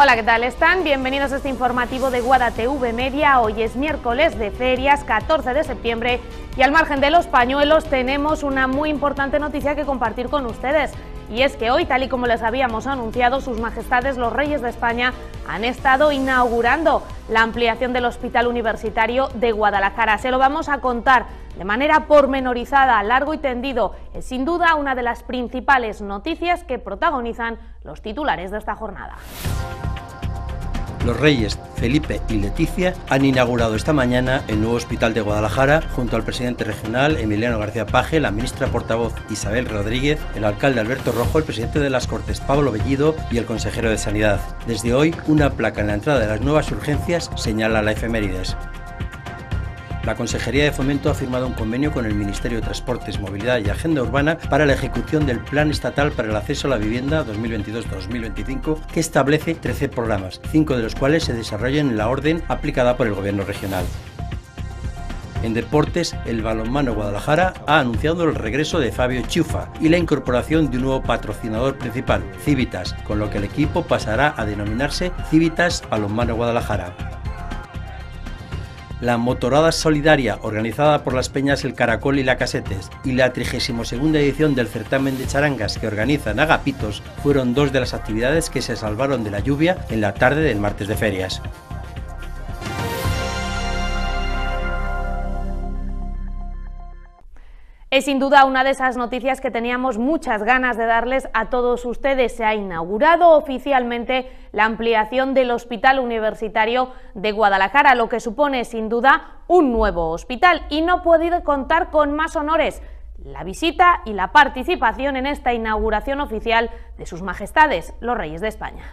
Hola, ¿qué tal están? Bienvenidos a este informativo de Guada TV Media. Hoy es miércoles de ferias, 14 de septiembre, y al margen de los pañuelos tenemos una muy importante noticia que compartir con ustedes. Y es que hoy, tal y como les habíamos anunciado, sus majestades los reyes de España han estado inaugurando la ampliación del Hospital Universitario de Guadalajara. Se lo vamos a contar de manera pormenorizada, largo y tendido. Es sin duda una de las principales noticias que protagonizan los titulares de esta jornada. Los reyes Felipe y Leticia han inaugurado esta mañana el nuevo hospital de Guadalajara junto al presidente regional Emiliano García Paje, la ministra portavoz Isabel Rodríguez, el alcalde Alberto Rojo, el presidente de las Cortes Pablo Bellido y el consejero de Sanidad. Desde hoy, una placa en la entrada de las nuevas urgencias señala la efemérides. La Consejería de Fomento ha firmado un convenio con el Ministerio de Transportes, Movilidad y Agenda Urbana para la ejecución del Plan Estatal para el Acceso a la Vivienda 2022-2025, que establece 13 programas, 5 de los cuales se desarrollan en la orden aplicada por el Gobierno regional. En deportes, el balonmano Guadalajara ha anunciado el regreso de Fabio Chufa y la incorporación de un nuevo patrocinador principal, Civitas, con lo que el equipo pasará a denominarse Civitas Balonmano Guadalajara la motorada solidaria organizada por las peñas El Caracol y La Casetes y la 32 edición del certamen de charangas que organizan Agapitos fueron dos de las actividades que se salvaron de la lluvia en la tarde del martes de ferias. Es sin duda una de esas noticias que teníamos muchas ganas de darles a todos ustedes. Se ha inaugurado oficialmente la ampliación del Hospital Universitario de Guadalajara, lo que supone sin duda un nuevo hospital y no puede contar con más honores la visita y la participación en esta inauguración oficial de sus majestades, los reyes de España.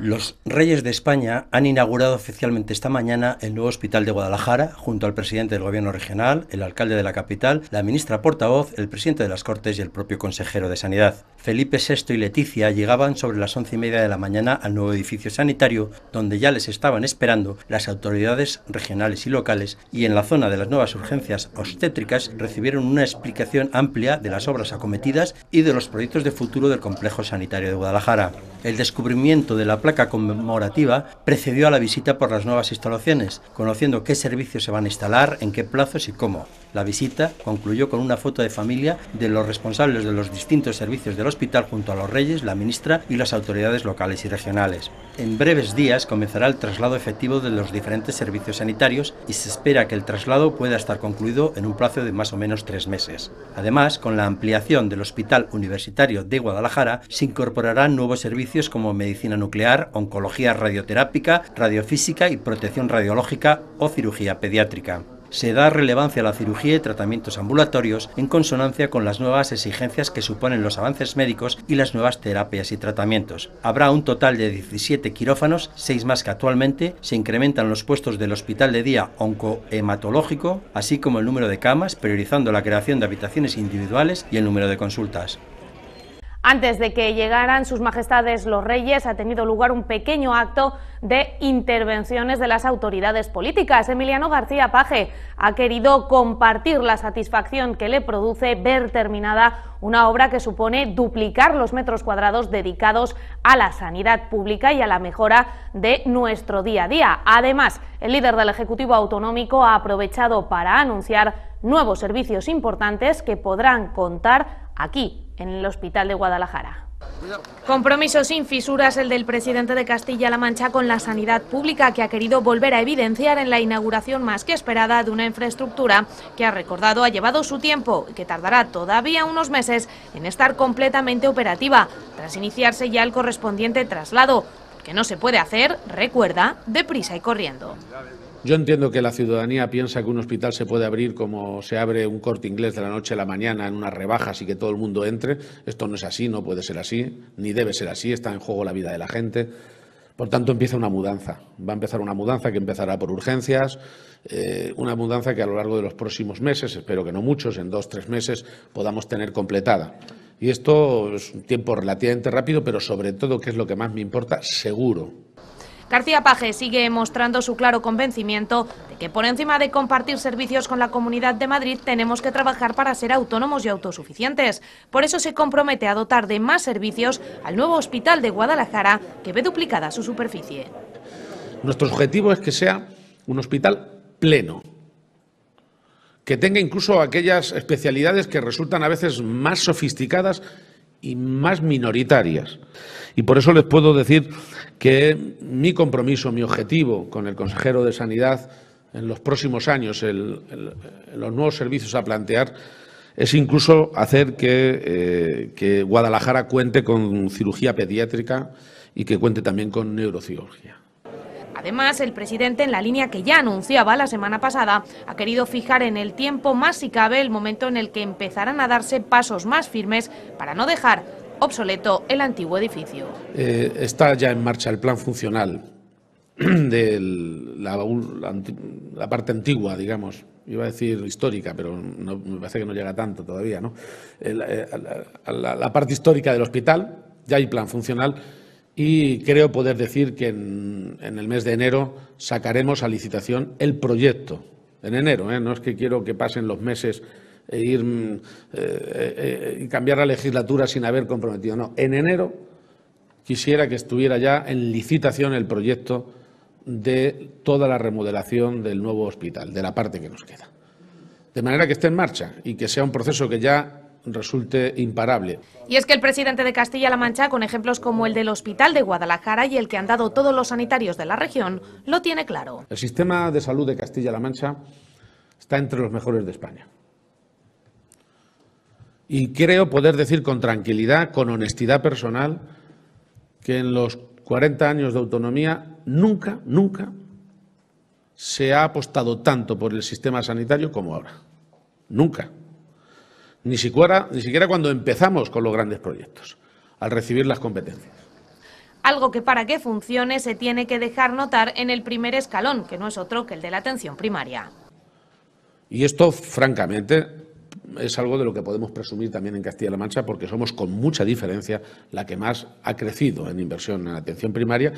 Los Reyes de España han inaugurado oficialmente esta mañana el nuevo Hospital de Guadalajara, junto al presidente del Gobierno regional, el alcalde de la capital, la ministra portavoz, el presidente de las Cortes y el propio consejero de Sanidad. Felipe VI y Leticia llegaban sobre las once y media de la mañana al nuevo edificio sanitario, donde ya les estaban esperando las autoridades regionales y locales, y en la zona de las nuevas urgencias obstétricas recibieron una explicación amplia de las obras acometidas y de los proyectos de futuro del complejo sanitario de Guadalajara. El descubrimiento de la placa conmemorativa precedió a la visita por las nuevas instalaciones, conociendo qué servicios se van a instalar, en qué plazos y cómo. La visita concluyó con una foto de familia de los responsables de los distintos servicios del hospital junto a los reyes, la ministra y las autoridades locales y regionales. En breves días comenzará el traslado efectivo de los diferentes servicios sanitarios y se espera que el traslado pueda estar concluido en un plazo de más o menos tres meses. Además, con la ampliación del Hospital Universitario de Guadalajara, se incorporarán nuevos servicios como medicina nuclear, oncología radioterápica, radiofísica y protección radiológica o cirugía pediátrica se da relevancia a la cirugía y tratamientos ambulatorios en consonancia con las nuevas exigencias que suponen los avances médicos y las nuevas terapias y tratamientos. Habrá un total de 17 quirófanos, 6 más que actualmente, se incrementan los puestos del hospital de día oncohematológico, así como el número de camas, priorizando la creación de habitaciones individuales y el número de consultas. Antes de que llegaran sus majestades los reyes, ha tenido lugar un pequeño acto de intervenciones de las autoridades políticas. Emiliano García Paje ha querido compartir la satisfacción que le produce ver terminada una obra que supone duplicar los metros cuadrados dedicados a la sanidad pública y a la mejora de nuestro día a día. Además, el líder del Ejecutivo Autonómico ha aprovechado para anunciar nuevos servicios importantes que podrán contar aquí en el Hospital de Guadalajara. Compromiso sin fisuras el del presidente de Castilla-La Mancha con la sanidad pública que ha querido volver a evidenciar en la inauguración más que esperada de una infraestructura que ha recordado ha llevado su tiempo y que tardará todavía unos meses en estar completamente operativa tras iniciarse ya el correspondiente traslado, que no se puede hacer, recuerda, deprisa y corriendo. Yo entiendo que la ciudadanía piensa que un hospital se puede abrir como se abre un corte inglés de la noche a la mañana en unas rebajas y que todo el mundo entre. Esto no es así, no puede ser así, ni debe ser así, está en juego la vida de la gente. Por tanto, empieza una mudanza. Va a empezar una mudanza que empezará por urgencias, eh, una mudanza que a lo largo de los próximos meses, espero que no muchos, en dos, tres meses, podamos tener completada. Y esto es un tiempo relativamente rápido, pero sobre todo, ¿qué es lo que más me importa, seguro, García Paje sigue mostrando su claro convencimiento de que por encima de compartir servicios con la Comunidad de Madrid tenemos que trabajar para ser autónomos y autosuficientes. Por eso se compromete a dotar de más servicios al nuevo hospital de Guadalajara que ve duplicada su superficie. Nuestro objetivo es que sea un hospital pleno, que tenga incluso aquellas especialidades que resultan a veces más sofisticadas y más minoritarias. Y por eso les puedo decir que mi compromiso, mi objetivo con el consejero de Sanidad en los próximos años, los nuevos servicios a plantear, es incluso hacer que, eh, que, Guadalajara cuente con cirugía pediátrica y que cuente también con neurocirugía. Además, el presidente, en la línea que ya anunciaba la semana pasada, ha querido fijar en el tiempo más si cabe el momento en el que empezarán a darse pasos más firmes para no dejar obsoleto el antiguo edificio. Eh, está ya en marcha el plan funcional de la, parte antigua, digamos. Iba a decir histórica, pero me parece que no llega tanto todavía. ¿no? Eh, la, parte histórica del hospital, ya hay plan funcional y creo poder decir que en, el mes de enero sacaremos a licitación el proyecto. En enero, ¿eh? no es que quiero que pasen los meses e ir mm, eh, eh, eh, cambiar la legislatura sin haber comprometido. No, en enero quisiera que estuviera ya en licitación el proyecto de toda la remodelación del nuevo hospital, de la parte que nos queda. De manera que esté en marcha y que sea un proceso que ya resulte imparable. Y es que el presidente de Castilla-La Mancha, con ejemplos como el del Hospital de Guadalajara y el que han dado todos los sanitarios de la región, lo tiene claro. El sistema de salud de Castilla-La Mancha está entre los mejores de España. Y creo poder decir con tranquilidad, con honestidad personal, que en los 40 años de autonomía nunca, nunca se ha apostado tanto por el sistema sanitario como ahora. Nunca. Ni siquiera, ni siquiera cuando empezamos con los grandes proyectos, al recibir las competencias algo que para que funcione se tiene que dejar notar en el primer escalón, que no es otro que el de la atención primaria. Y esto, francamente, es algo de lo que podemos presumir también en Castilla-La Mancha, porque somos con mucha diferencia la que más ha crecido en inversión en atención primaria,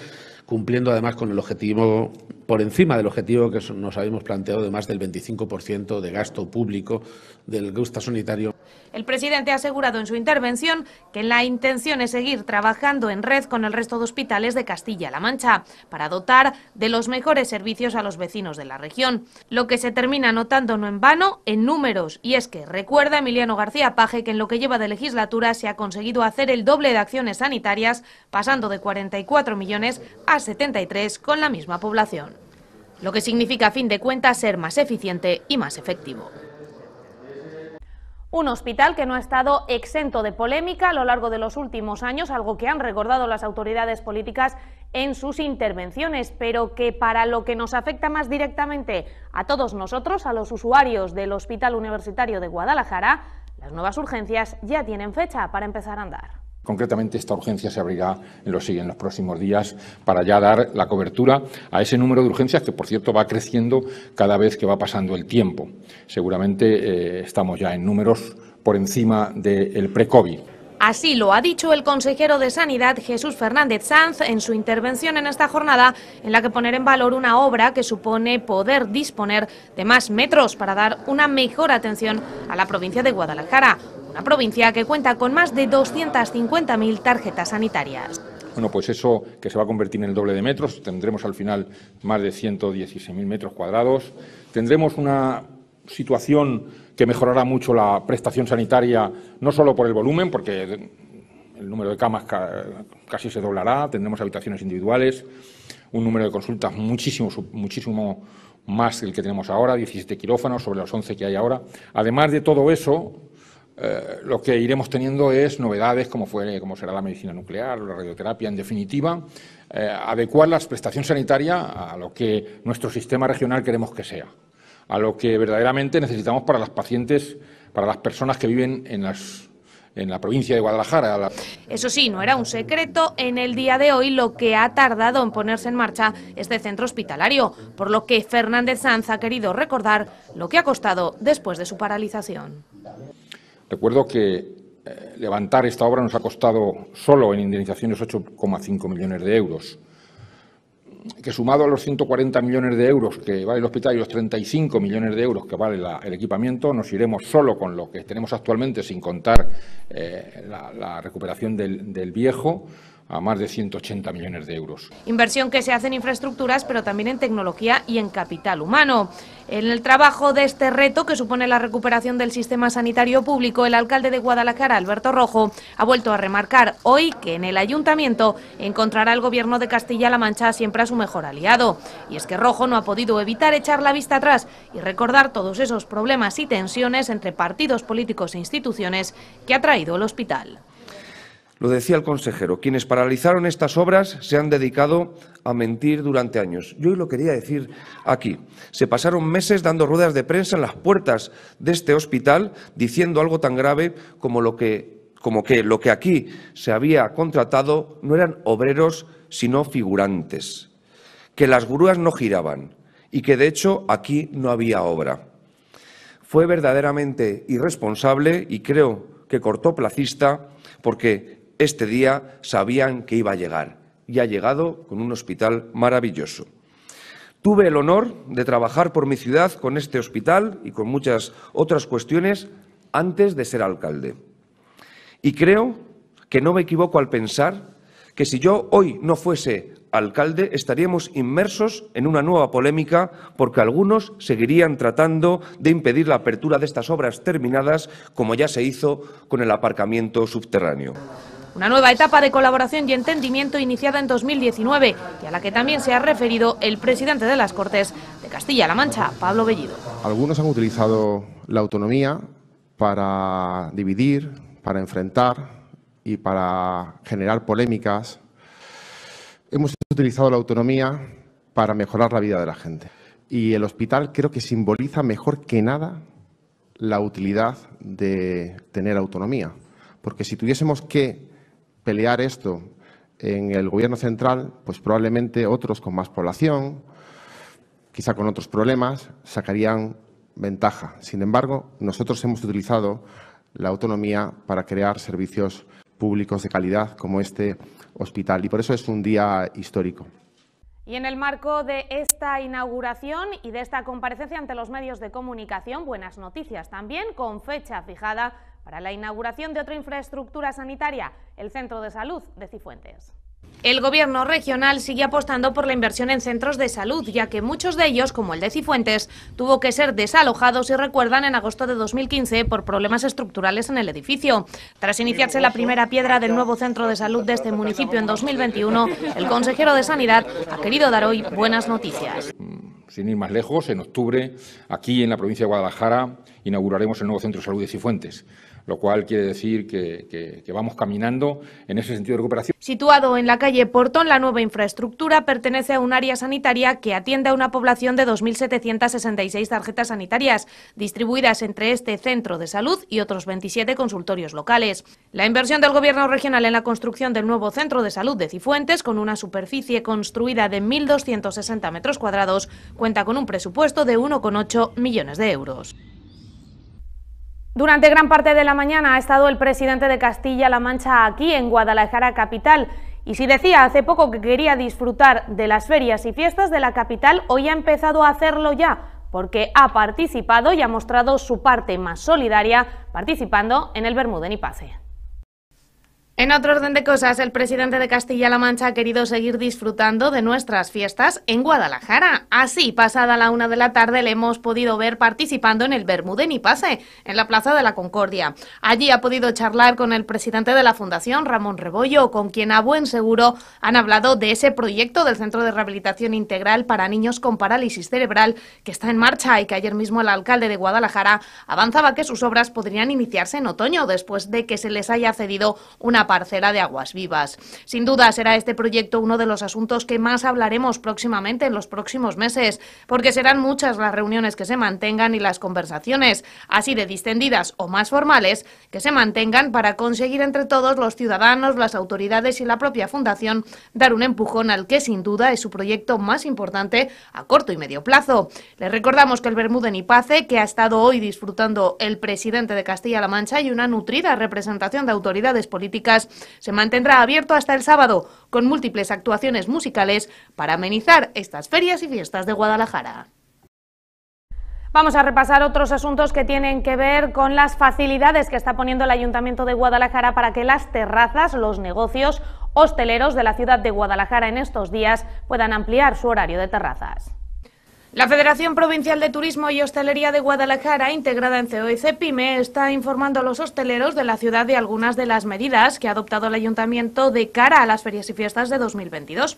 cumpliendo además con el objetivo, por encima del objetivo que nos habíamos planteado de más del 25% de gasto público del gasto sanitario. El presidente ha asegurado en su intervención que la intención es seguir trabajando en red con el resto de hospitales de Castilla-La Mancha para dotar de los mejores servicios a los vecinos de la región. Lo que se termina notando no en vano en números y es que Recuerda Emiliano García Paje que en lo que lleva de legislatura se ha conseguido hacer el doble de acciones sanitarias, pasando de 44 millones a 73 con la misma población. Lo que significa a fin de cuentas ser más eficiente y más efectivo. Un hospital que no ha estado exento de polémica a lo largo de los últimos años, algo que han recordado las autoridades políticas en sus intervenciones, pero que para lo que nos afecta más directamente a todos nosotros, a los usuarios del Hospital Universitario de Guadalajara, las nuevas urgencias ya tienen fecha para empezar a andar. Concretamente, esta urgencia se abrirá en los, próximos días para ya dar la cobertura a ese número de urgencias que, por cierto, va creciendo cada vez que va pasando el tiempo. Seguramente eh, estamos ya en números por encima del pre-COVID. Así lo ha dicho el consejero de Sanidad Jesús Fernández Sanz en su intervención en esta jornada en la que poner en valor una obra que supone poder disponer de más metros para dar una mejor atención a la provincia de Guadalajara, una provincia que cuenta con más de 250.000 tarjetas sanitarias. Bueno, pues eso que se va a convertir en el doble de metros, tendremos al final más de 116.000 metros cuadrados, tendremos una situación que mejorará mucho la prestación sanitaria, no solo por el volumen, porque el número de camas casi se doblará, tendremos habitaciones individuales, un número de consultas muchísimo, muchísimo más que el que tenemos ahora, 17 quirófanos sobre los 11 que hay ahora. Además de todo eso, eh, lo que iremos teniendo es novedades como, fue, como será la medicina nuclear, la radioterapia, en definitiva, eh, adecuar la prestación sanitaria a lo que nuestro sistema regional queremos que sea a lo que verdaderamente necesitamos para las pacientes, para las personas que viven en las en la provincia de Guadalajara. Eso sí, no era un secreto en el día de hoy lo que ha tardado en ponerse en marcha este centro hospitalario, por lo que Fernández Sanz ha querido recordar lo que ha costado después de su paralización. Recuerdo que eh, levantar esta obra nos ha costado solo en indemnizaciones 8,5 millones de euros que sumado a los 140 millones de euros que vale el hospital y los 35 millones de euros que vale el equipamiento, nos iremos solo con lo que tenemos actualmente, sin contar eh, la, recuperación del viejo, a más de 180 millones de euros. Inversión que se hace en infraestructuras, pero también en tecnología y en capital humano. En el trabajo de este reto, que supone la recuperación del sistema sanitario público, el alcalde de Guadalajara, Alberto Rojo, ha vuelto a remarcar hoy que en el ayuntamiento encontrará el gobierno de Castilla-La Mancha siempre a su mejor aliado. Y es que Rojo no ha podido evitar echar la vista atrás y recordar todos esos problemas y tensiones entre partidos políticos e instituciones que ha traído el hospital. Lo decía el consejero, quienes paralizaron estas obras se han dedicado a mentir durante años. Yo hoy lo quería decir aquí. Se pasaron meses dando ruedas de prensa en las puertas de este hospital diciendo algo tan grave como lo que como que lo que aquí se había contratado no eran obreros sino figurantes, que las grúas no giraban y que de hecho aquí no había obra. Fue verdaderamente irresponsable y creo que cortó placista porque este día sabían que iba a llegar y ha llegado con un hospital maravilloso. Tuve el honor de trabajar por mi ciudad con este hospital y con muchas otras cuestiones antes de ser alcalde. Y creo que no me equivoco al pensar que si yo hoy no fuese alcalde estaríamos inmersos en una nueva polémica porque algunos seguirían tratando de impedir la apertura de estas obras terminadas como ya se hizo con el aparcamiento subterráneo. Una nueva etapa de colaboración y entendimiento iniciada en 2019 y a la que también se ha referido el presidente de las Cortes de Castilla-La Mancha, Pablo Bellido. Algunos han utilizado la autonomía para dividir, para enfrentar y para generar polémicas. Hemos utilizado la autonomía para mejorar la vida de la gente. Y el hospital creo que simboliza mejor que nada la utilidad de tener autonomía. Porque si tuviésemos que pelear esto en el gobierno central, pues probablemente otros con más población, quizá con otros problemas, sacarían ventaja. Sin embargo, nosotros hemos utilizado la autonomía para crear servicios públicos de calidad como este hospital y por eso es un día histórico. Y en el marco de esta inauguración y de esta comparecencia ante los medios de comunicación, buenas noticias también, con fecha fijada para la inauguración de otra infraestructura sanitaria, el Centro de Salud de Cifuentes. El gobierno regional sigue apostando por la inversión en centros de salud, ya que muchos de ellos, como el de Cifuentes, tuvo que ser desalojados y recuerdan en agosto de 2015 por problemas estructurales en el edificio. Tras iniciarse la primera piedra del nuevo centro de salud de este municipio en 2021, el consejero de Sanidad ha querido dar hoy buenas noticias. Sin ir más lejos, en octubre, aquí en la provincia de Guadalajara, inauguraremos el nuevo centro de salud de Cifuentes lo cual quiere decir que, vamos caminando en ese sentido de recuperación. Situado en la calle Portón, la nueva infraestructura pertenece a un área sanitaria que atiende a una población de 2.766 tarjetas sanitarias, distribuidas entre este centro de salud y otros 27 consultorios locales. La inversión del Gobierno regional en la construcción del nuevo centro de salud de Cifuentes, con una superficie construida de 1.260 metros cuadrados, cuenta con un presupuesto de 1,8 millones de euros. Durante gran parte de la mañana ha estado el presidente de Castilla-La Mancha aquí en Guadalajara capital y si decía hace poco que quería disfrutar de las ferias y fiestas de la capital, hoy ha empezado a hacerlo ya porque ha participado y ha mostrado su parte más solidaria participando en el Bermuden y Pase. En otro orden de cosas, el presidente de Castilla-La Mancha ha querido seguir disfrutando de nuestras fiestas en Guadalajara. Así, pasada la una de la tarde, le hemos podido ver participando en el Bermuden y Pase, en la Plaza de la Concordia. Allí ha podido charlar con el presidente de la Fundación, Ramón Rebollo, con quien a buen seguro han hablado de ese proyecto del Centro de Rehabilitación Integral para Niños con Parálisis Cerebral que está en marcha y que ayer mismo el alcalde de Guadalajara avanzaba que sus obras podrían iniciarse en otoño, después de que se les haya cedido una parcela de aguas vivas. Sin duda será este proyecto uno de los asuntos que más hablaremos próximamente en los próximos meses, porque serán muchas las reuniones que se mantengan y las conversaciones, así de distendidas o más formales, que se mantengan para conseguir entre todos los ciudadanos, las autoridades y la propia Fundación dar un empujón al que sin duda es su proyecto más importante a corto y medio plazo. Les recordamos que el Bermuden y Pace, que ha estado hoy disfrutando el presidente de Castilla-La Mancha y una nutrida representación de autoridades políticas, se mantendrá abierto hasta el sábado, con múltiples actuaciones musicales para amenizar estas ferias y fiestas de Guadalajara. Vamos a repasar otros asuntos que tienen que ver con las facilidades que está poniendo el Ayuntamiento de Guadalajara para que las terrazas, los negocios hosteleros de la ciudad de Guadalajara en estos días puedan ampliar su horario de terrazas. La Federación Provincial de Turismo y Hostelería de Guadalajara, integrada en COIC e, está informando a los hosteleros de la ciudad de algunas de las medidas que ha adoptado el Ayuntamiento de cara a las ferias y fiestas de 2022.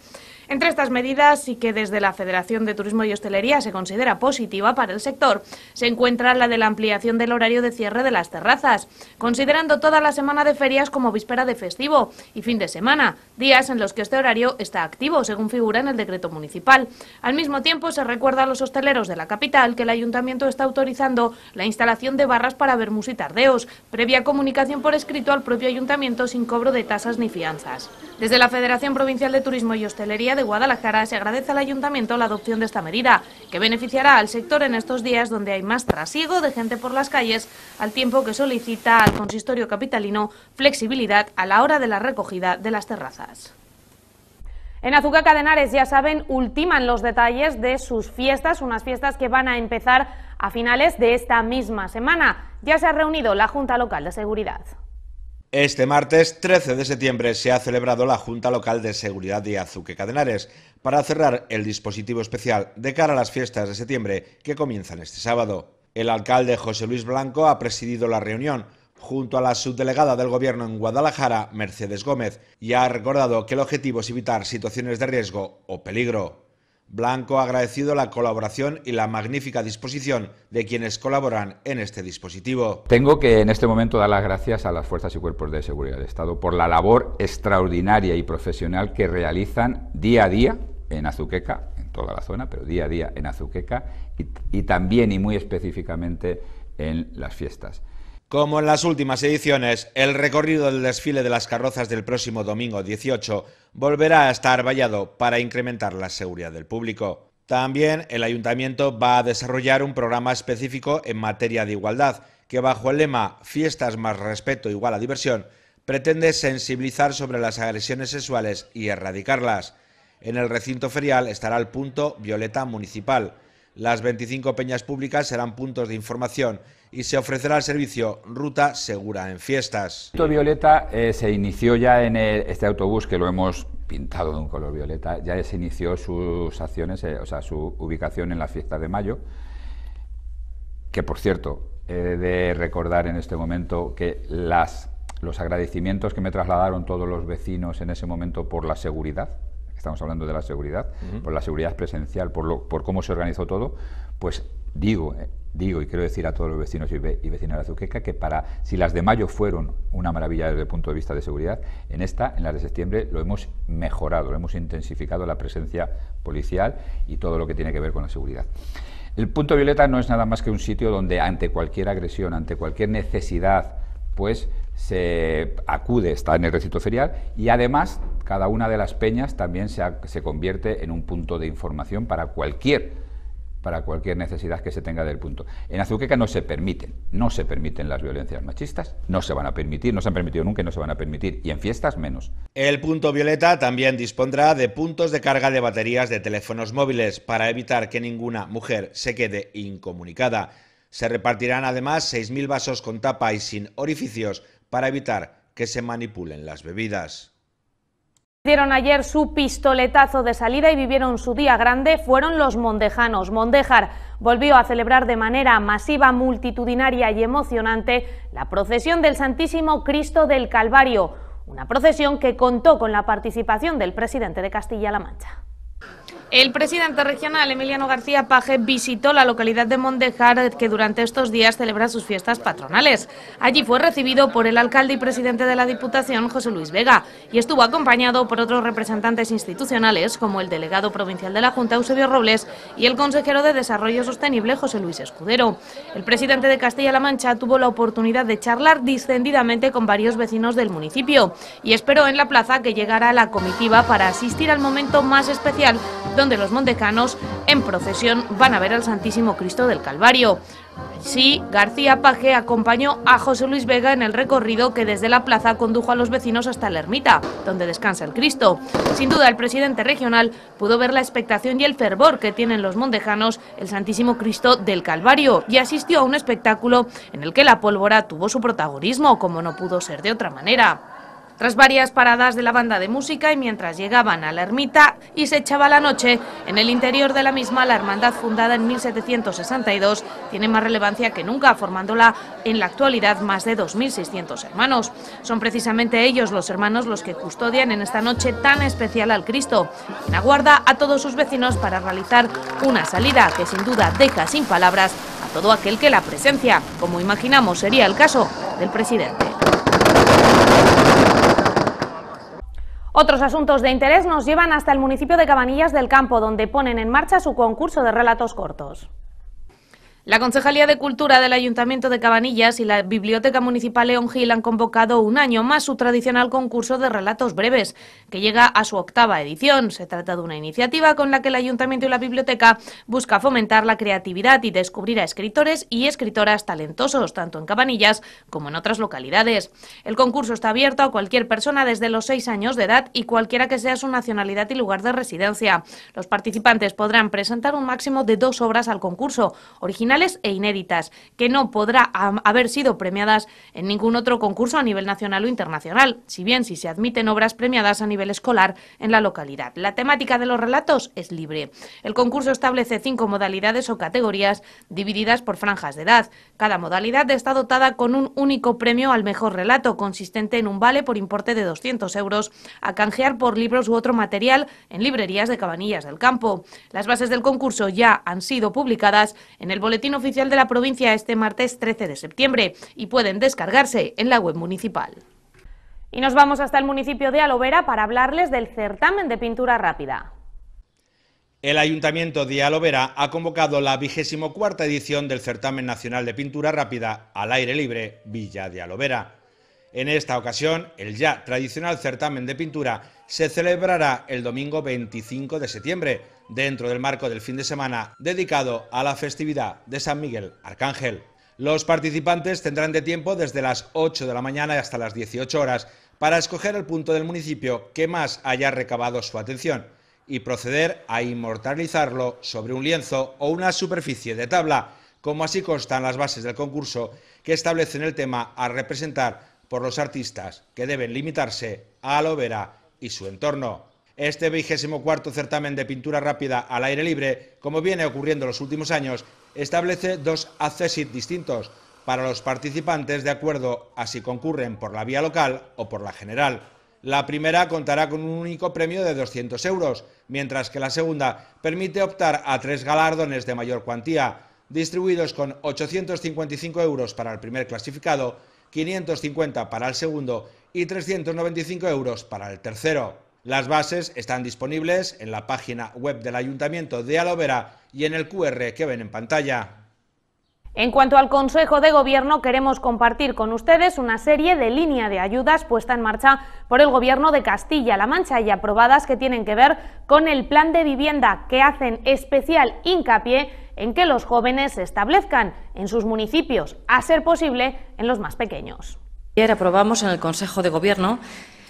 Entre estas medidas y que desde la Federación de Turismo y Hostelería se considera positiva para el sector, se encuentra la de la ampliación del horario de cierre de las terrazas, considerando toda la semana de ferias como víspera de festivo y fin de semana, días en los que este horario está activo, según figura en el decreto municipal. Al mismo tiempo, se recuerda a los hosteleros de la capital que el ayuntamiento está autorizando la instalación de barras para bermus y tardeos, previa comunicación por escrito al propio ayuntamiento sin cobro de tasas ni fianzas. Desde la Federación Provincial de Turismo y Hostelería de Guadalajara se agradece al Ayuntamiento la adopción de esta medida, que beneficiará al sector en estos días donde hay más trasiego de gente por las calles, al tiempo que solicita al consistorio capitalino flexibilidad a la hora de la recogida de las terrazas. En Azúcar Cadenares ya saben, ultiman los detalles de sus fiestas, unas fiestas que van a empezar a finales de esta misma semana. Ya se ha reunido la Junta Local de Seguridad. Este martes 13 de septiembre se ha celebrado la Junta Local de Seguridad de Azuque Cadenares para cerrar el dispositivo especial de cara a las fiestas de septiembre que comienzan este sábado. El alcalde José Luis Blanco ha presidido la reunión junto a la subdelegada del Gobierno en Guadalajara, Mercedes Gómez, y ha recordado que el objetivo es evitar situaciones de riesgo o peligro. Blanco ha agradecido la colaboración y la magnífica disposición de quienes colaboran en este dispositivo. Tengo que en este momento dar las gracias a las fuerzas y cuerpos de seguridad del Estado por la labor extraordinaria y profesional que realizan día a día en Azuqueca, en toda la zona, pero día a día en Azuqueca y, también y muy específicamente en las fiestas. Como en las últimas ediciones, el recorrido del desfile de las carrozas del próximo domingo 18 volverá a estar vallado para incrementar la seguridad del público. También el ayuntamiento va a desarrollar un programa específico en materia de igualdad, que bajo el lema Fiestas más respeto igual a diversión, pretende sensibilizar sobre las agresiones sexuales y erradicarlas. En el recinto ferial estará el punto Violeta Municipal. Las 25 peñas públicas serán puntos de información y se ofrecerá el servicio Ruta Segura en Fiestas. El violeta eh, se inició ya en este autobús que lo hemos pintado de un color violeta, ya se inició sus acciones, eh, o sea, su ubicación en la fiesta de mayo, que por cierto, he de recordar en este momento que las, los agradecimientos que me trasladaron todos los vecinos en ese momento por la seguridad, estamos hablando de la seguridad, por la seguridad presencial, por, lo, por cómo se organizó todo, pues digo, eh, digo y quiero decir a todos los vecinos y, vecinas de Azuqueca que para si las de mayo fueron una maravilla desde el punto de vista de seguridad, en esta, en las de septiembre, lo hemos mejorado, lo hemos intensificado la presencia policial y todo lo que tiene que ver con la seguridad. El punto violeta no es nada más que un sitio donde ante cualquier agresión, ante cualquier necesidad, pues se acude, está en el recinto ferial y además cada una de las peñas también se, se convierte en un punto de información para cualquier para cualquier necesidad que se tenga del punto. En Azuqueca no se permiten, no se permiten las violencias machistas, no se van a permitir, no se han permitido nunca y no se van a permitir, y en fiestas menos. El punto violeta también dispondrá de puntos de carga de baterías de teléfonos móviles para evitar que ninguna mujer se quede incomunicada. Se repartirán además 6.000 vasos con tapa y sin orificios para evitar que se manipulen las bebidas. Dieron ayer su pistoletazo de salida y vivieron su día grande fueron los mondejanos. Mondejar volvió a celebrar de manera masiva, multitudinaria y emocionante la procesión del Santísimo Cristo del Calvario, una procesión que contó con la participación del presidente de Castilla-La Mancha. El presidente regional, Emiliano García Paje, visitó la localidad de Mondejar, que durante estos días celebra sus fiestas patronales. Allí fue recibido por el alcalde y presidente de la Diputación, José Luis Vega, y estuvo acompañado por otros representantes institucionales, como el delegado provincial de la Junta, Eusebio Robles, y el consejero de Desarrollo Sostenible, José Luis Escudero. El presidente de Castilla-La Mancha tuvo la oportunidad de charlar discendidamente... con varios vecinos del municipio y esperó en la plaza que llegara la comitiva para asistir al momento más especial de los montejanos en procesión van a ver al Santísimo Cristo del Calvario. Sí, García Paje acompañó a José Luis Vega en el recorrido que desde la plaza condujo a los vecinos hasta la ermita, donde descansa el Cristo. Sin duda, el presidente regional pudo ver la expectación y el fervor que tienen los mondejanos el Santísimo Cristo del Calvario y asistió a un espectáculo en el que la pólvora tuvo su protagonismo, como no pudo ser de otra manera. Tras varias paradas de la banda de música y mientras llegaban a la ermita y se echaba la noche, en el interior de la misma la hermandad fundada en 1762 tiene más relevancia que nunca, formándola en la actualidad más de 2.600 hermanos. Son precisamente ellos los hermanos los que custodian en esta noche tan especial al Cristo, en aguarda a todos sus vecinos para realizar una salida que sin duda deja sin palabras a todo aquel que la presencia, como imaginamos sería el caso del presidente. Otros asuntos de interés nos llevan hasta el municipio de Cabanillas del Campo, donde ponen en marcha su concurso de relatos cortos. La Concejalía de Cultura del Ayuntamiento de Cabanillas y la Biblioteca Municipal León Gil han convocado un año más su tradicional concurso de relatos breves, que llega a su octava edición. Se trata de una iniciativa con la que el Ayuntamiento y la Biblioteca busca fomentar la creatividad y descubrir a escritores y escritoras talentosos, tanto en Cabanillas como en otras localidades. El concurso está abierto a cualquier persona desde los seis años de edad y cualquiera que sea su nacionalidad y lugar de residencia. Los participantes podrán presentar un máximo de dos obras al concurso, original e inéditas, que no podrá haber sido premiadas en ningún otro concurso a nivel nacional o internacional, si bien si se admiten obras premiadas a nivel escolar en la localidad. La temática de los relatos es libre. El concurso establece cinco modalidades o categorías divididas por franjas de edad. Cada modalidad está dotada con un único premio al mejor relato, consistente en un vale por importe de 200 euros, a canjear por libros u otro material en librerías de Cabanillas del Campo. Las bases del concurso ya han sido publicadas en el boletín oficial de la provincia este martes 13 de septiembre y pueden descargarse en la web municipal. Y nos vamos hasta el municipio de Alovera para hablarles del certamen de pintura rápida. El Ayuntamiento de Alovera ha convocado la vigésimo cuarta edición del Certamen Nacional de Pintura Rápida al Aire Libre Villa de Alovera. En esta ocasión, el ya tradicional certamen de pintura se celebrará el domingo 25 de septiembre, dentro del marco del fin de semana dedicado a la festividad de San Miguel Arcángel. Los participantes tendrán de tiempo desde las 8 de la mañana hasta las 18 horas para escoger el punto del municipio que más haya recabado su atención y proceder a inmortalizarlo sobre un lienzo o una superficie de tabla, como así constan las bases del concurso que establecen el tema a representar por los artistas, que deben limitarse a alovera y su entorno. Este vigésimo cuarto certamen de pintura rápida al aire libre, como viene ocurriendo en los últimos años, establece dos accesit distintos para los participantes de acuerdo a si concurren por la vía local o por la general. La primera contará con un único premio de 200 euros, mientras que la segunda permite optar a tres galardones de mayor cuantía, distribuidos con 855 euros para el primer clasificado 550 para el segundo y 395 euros para el tercero. Las bases están disponibles en la página web del Ayuntamiento de Alovera y en el QR que ven en pantalla. En cuanto al Consejo de Gobierno, queremos compartir con ustedes una serie de línea de ayudas puesta en marcha por el Gobierno de Castilla-La Mancha y aprobadas que tienen que ver con el plan de vivienda, que hacen especial hincapié en que los jóvenes se establezcan en sus municipios, a ser posible en los más pequeños. Ayer aprobamos en el Consejo de Gobierno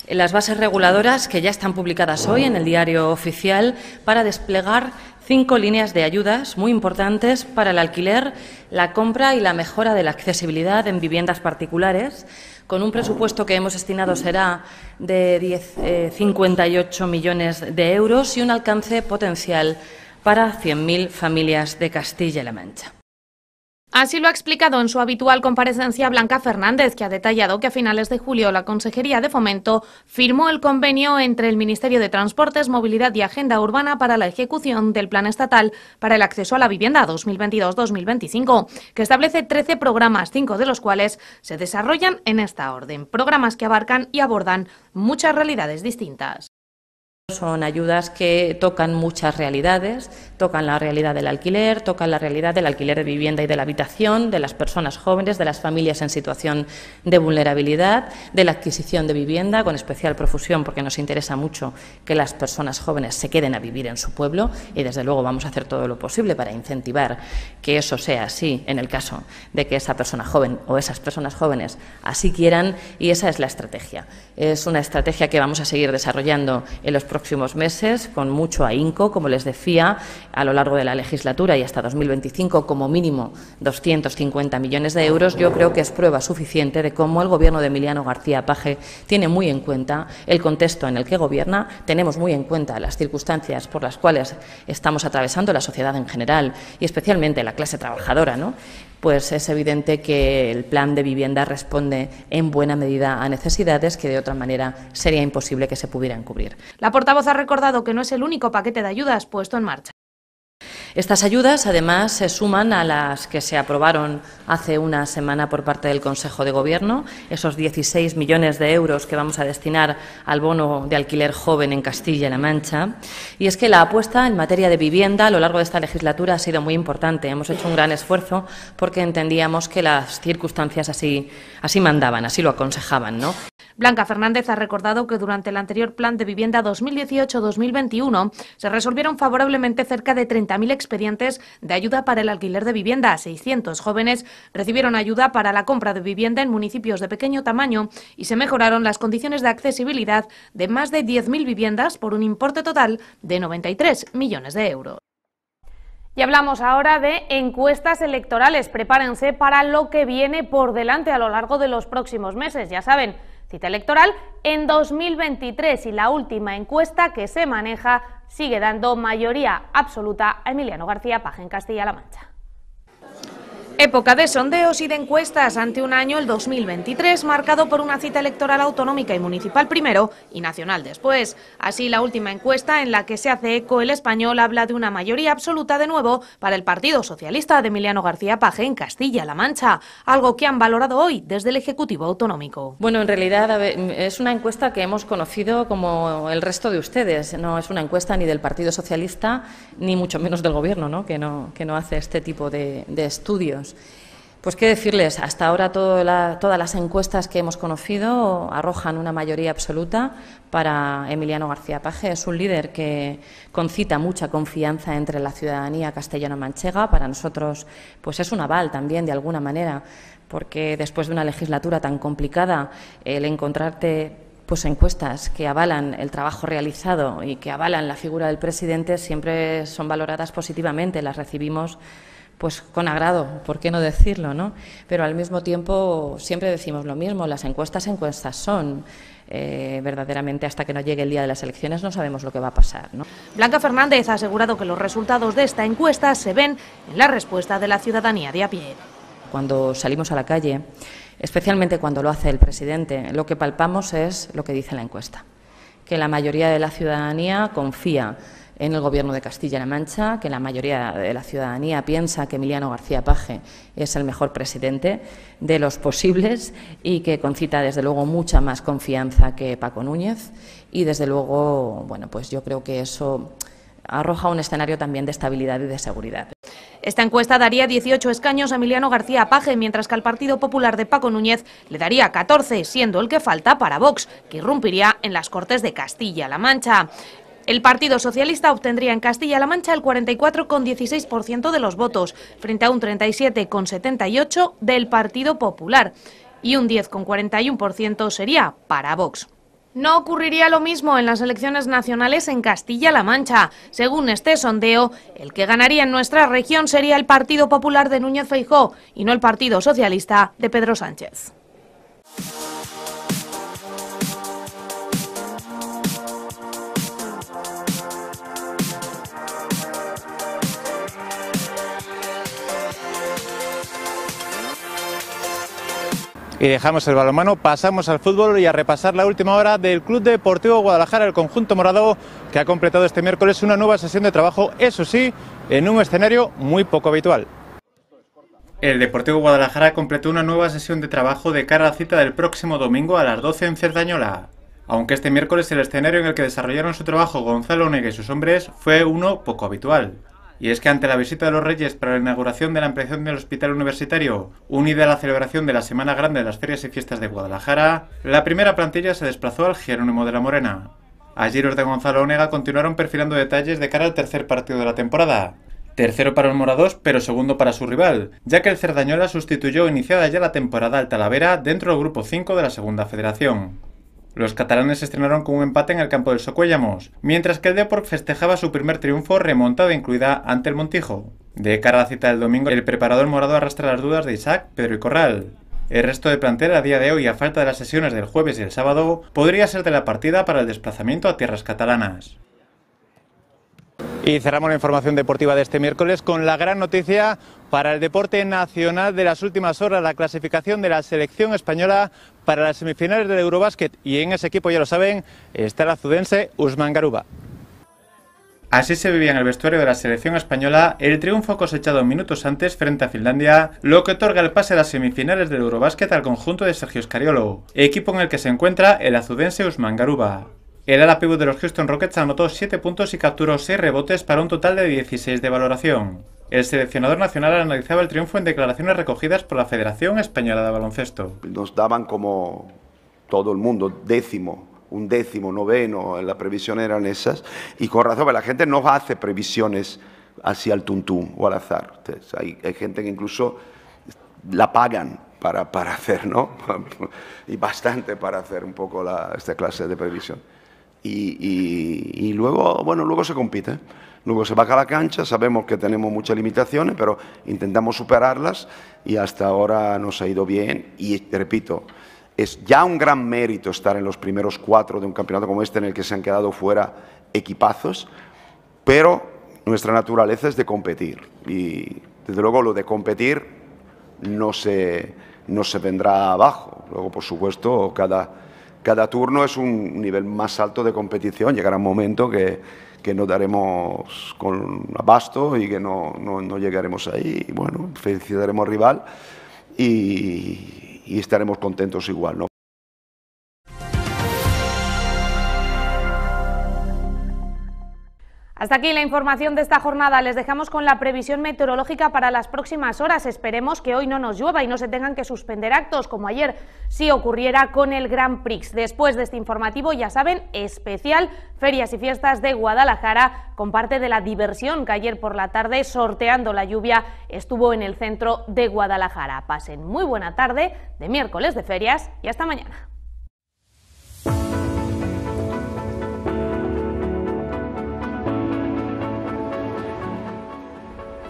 eh, las bases reguladoras que ya están publicadas hoy en el diario oficial para desplegar cinco líneas de ayudas muy importantes para el alquiler, la compra y la mejora de la accesibilidad en viviendas particulares, con un presupuesto que hemos destinado será de 58 eh, millones de euros y un alcance potencial para 100.000 familias de Castilla y La Mancha. Así lo ha explicado en su habitual comparecencia Blanca Fernández, que ha detallado que a finales de julio la Consejería de Fomento firmó el convenio entre el Ministerio de Transportes, Movilidad y Agenda Urbana para la ejecución del Plan Estatal para el Acceso a la Vivienda 2022-2025, que establece 13 programas, cinco de los cuales se desarrollan en esta orden, programas que abarcan y abordan muchas realidades distintas. Son ayudas que tocan muchas realidades, tocan la realidad del alquiler, tocan la realidad del alquiler de vivienda y de la habitación, de las personas jóvenes, de las familias en situación de vulnerabilidad, de la adquisición de vivienda, con especial profusión porque nos interesa mucho que las personas jóvenes se queden a vivir en su pueblo y desde luego vamos a hacer todo lo posible para incentivar que eso sea así en el caso de que esa persona joven o esas personas jóvenes así quieran y esa es la estrategia. Es una estrategia que vamos a seguir desarrollando en los próximos próximos meses, con mucho ahínco, como les decía, a lo largo de la legislatura y hasta 2025, como mínimo 250 millones de euros, yo creo que es prueba suficiente de cómo el Gobierno de Emiliano García Paje tiene muy en cuenta el contexto en el que gobierna, tenemos muy en cuenta las circunstancias por las cuales estamos atravesando la sociedad en general y especialmente la clase trabajadora, ¿no? pues es evidente que el plan de vivienda responde en buena medida a necesidades que de otra manera sería imposible que se pudieran cubrir. La portavoz ha recordado que no es el único paquete de ayudas puesto en marcha. Estas ayudas, además, se suman a las que se aprobaron hace una semana por parte del Consejo de Gobierno, esos 16 millones de euros que vamos a destinar al bono de alquiler joven en Castilla-La Mancha. Y es que la apuesta en materia de vivienda a lo largo de esta legislatura ha sido muy importante. Hemos hecho un gran esfuerzo porque entendíamos que las circunstancias así, así mandaban, así lo aconsejaban. ¿no? Blanca Fernández ha recordado que durante el anterior plan de vivienda 2018-2021 se resolvieron favorablemente cerca de 30.000 expedientes de ayuda para el alquiler de vivienda. 600 jóvenes recibieron ayuda para la compra de vivienda en municipios de pequeño tamaño y se mejoraron las condiciones de accesibilidad de más de 10.000 viviendas por un importe total de 93 millones de euros. Y hablamos ahora de encuestas electorales. Prepárense para lo que viene por delante a lo largo de los próximos meses. Ya saben, cita electoral en 2023 y la última encuesta que se maneja sigue dando mayoría absoluta a Emiliano García Paje en Castilla-La Mancha. Época de sondeos y de encuestas ante un año, el 2023, marcado por una cita electoral autonómica y municipal primero y nacional después. Así, la última encuesta en la que se hace eco el español habla de una mayoría absoluta de nuevo para el Partido Socialista de Emiliano García Paje en Castilla-La Mancha, algo que han valorado hoy desde el Ejecutivo Autonómico. Bueno, en realidad es una encuesta que hemos conocido como el resto de ustedes. No es una encuesta ni del Partido Socialista, ni mucho menos del Gobierno, ¿no? Que, no, que no hace este tipo de estudios. Pues qué decirles, hasta ahora todas las encuestas que hemos conocido arrojan una mayoría absoluta para Emiliano García Paje. Es un líder que concita mucha confianza entre la ciudadanía castellano-manchega. Para nosotros pues es un aval también, de alguna manera, porque después de una legislatura tan complicada, el encontrarte pues encuestas que avalan el trabajo realizado y que avalan la figura del presidente siempre son valoradas positivamente. Las recibimos pues con agrado, ¿por qué no decirlo? Pero al mismo tiempo siempre decimos lo mismo, las encuestas encuestas son. Eh, verdaderamente hasta que no llegue el día de las elecciones no sabemos lo que va a pasar. Blanca Fernández ha asegurado que los resultados de esta encuesta se ven en la respuesta de la ciudadanía de a pie. Cuando salimos a la calle, especialmente cuando lo hace el presidente, lo que palpamos es lo que dice la encuesta, que la mayoría de la ciudadanía confía en el Gobierno de Castilla-La Mancha, que la mayoría de la ciudadanía piensa que Emiliano García Paje es el mejor presidente de los posibles y que concita, desde luego, mucha más confianza que Paco Núñez. Y, desde luego, bueno, pues yo creo que eso arroja un escenario también de estabilidad y de seguridad. Esta encuesta daría 18 escaños a Emiliano García Paje, mientras que al Partido Popular de Paco Núñez le daría 14, siendo el que falta para Vox, que irrumpiría en las Cortes de Castilla-La Mancha. El Partido Socialista obtendría en Castilla-La Mancha el 44,16% de los votos, frente a un 37,78% del Partido Popular, y un 10,41% sería para Vox. No ocurriría lo mismo en las elecciones nacionales en Castilla-La Mancha. Según este sondeo, el que ganaría en nuestra región sería el Partido Popular de Núñez Feijó y no el Partido Socialista de Pedro Sánchez. y dejamos el balonmano, pasamos al fútbol y a repasar la última hora del Club Deportivo Guadalajara, el conjunto morado que ha completado este miércoles una nueva sesión de trabajo, eso sí, en un escenario muy poco habitual. El Deportivo Guadalajara completó una nueva sesión de trabajo de cara a la cita del próximo domingo a las 12 en Cerdañola. Aunque este miércoles el escenario en el que desarrollaron su trabajo Gonzalo Onega y sus hombres fue uno poco habitual. Y es que ante la visita de los Reyes para la inauguración de la ampliación del Hospital Universitario, unida a la celebración de la Semana Grande de las Ferias y Fiestas de Guadalajara, la primera plantilla se desplazó al Jerónimo de la Morena. Allí los de Gonzalo Onega continuaron perfilando detalles de cara al tercer partido de la temporada. Tercero para los morados, pero segundo para su rival, ya que el Cerdañola sustituyó iniciada ya la temporada al Talavera dentro del grupo 5 de la Segunda Federación. Los catalanes estrenaron con un empate en el campo del Socuellamos, mientras que el Deport festejaba su primer triunfo remontada e incluida ante el Montijo. De cara a la cita del domingo, el preparador morado arrastra las dudas de Isaac, Pedro y Corral. El resto de plantel a día de hoy, a falta de las sesiones del jueves y el sábado, podría ser de la partida para el desplazamiento a tierras catalanas. Y cerramos la información deportiva de este miércoles con la gran noticia para el deporte nacional de las últimas horas, la clasificación de la selección española para las semifinales del Eurobásquet. Y en ese equipo, ya lo saben, está el azudense Usman Garuba. Así se vivía en el vestuario de la selección española el triunfo cosechado minutos antes frente a Finlandia, lo que otorga el pase a las semifinales del Eurobásquet al conjunto de Sergio Scariolo, equipo en el que se encuentra el azudense Usman Garuba. El ala pivot de los Houston Rockets anotó 7 puntos y capturó 6 rebotes para un total de 16 de valoración. El seleccionador nacional analizaba el triunfo en declaraciones recogidas por la Federación Española de Baloncesto. Nos daban como todo el mundo décimo, un décimo, noveno, la previsiones eran esas, y con razón, la gente no hace previsiones así al tuntún o al azar. hay, gente que incluso la pagan para, para hacer, ¿no? y bastante para hacer un poco esta clase de previsión y, luego, bueno, luego se compite. Luego se baja la cancha, sabemos que tenemos muchas limitaciones, pero intentamos superarlas y hasta ahora nos ha ido bien. Y repito, es ya un gran mérito estar en los primeros cuatro de un campeonato como este en el que se han quedado fuera equipazos, pero nuestra naturaleza es de competir y desde luego lo de competir no se, no se vendrá abajo. Luego, por supuesto, cada cada turno es un nivel más alto de competición. Llegará un momento que, que no daremos con abasto y que no, llegaremos ahí. bueno, felicitaremos al rival y, y, estaremos contentos igual. ¿no? Hasta aquí la información de esta jornada. Les dejamos con la previsión meteorológica para las próximas horas. Esperemos que hoy no nos llueva y no se tengan que suspender actos como ayer si ocurriera con el Gran Prix. Después de este informativo, ya saben, especial Ferias y Fiestas de Guadalajara con parte de la diversión que ayer por la tarde, sorteando la lluvia, estuvo en el centro de Guadalajara. Pasen muy buena tarde de miércoles de ferias y hasta mañana.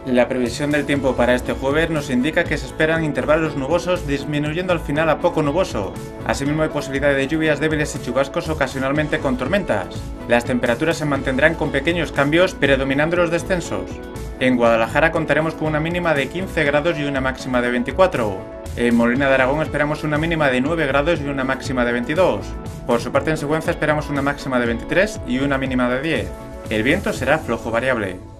La previsión del tiempo para este jueves nos indica que se esperan intervalos nubosos disminuyendo al final a poco nuboso. Asimismo hay posibilidad de lluvias débiles y chubascos ocasionalmente con tormentas. Las temperaturas se mantendrán con pequeños cambios predominando los descensos. En Guadalajara contaremos con una mínima de 15 grados y una máxima de 24. En Molina de Aragón esperamos una mínima de 9 grados y una máxima de 22. Por su parte en Següenza esperamos una máxima de 23 y una mínima de 10. El viento será flojo variable.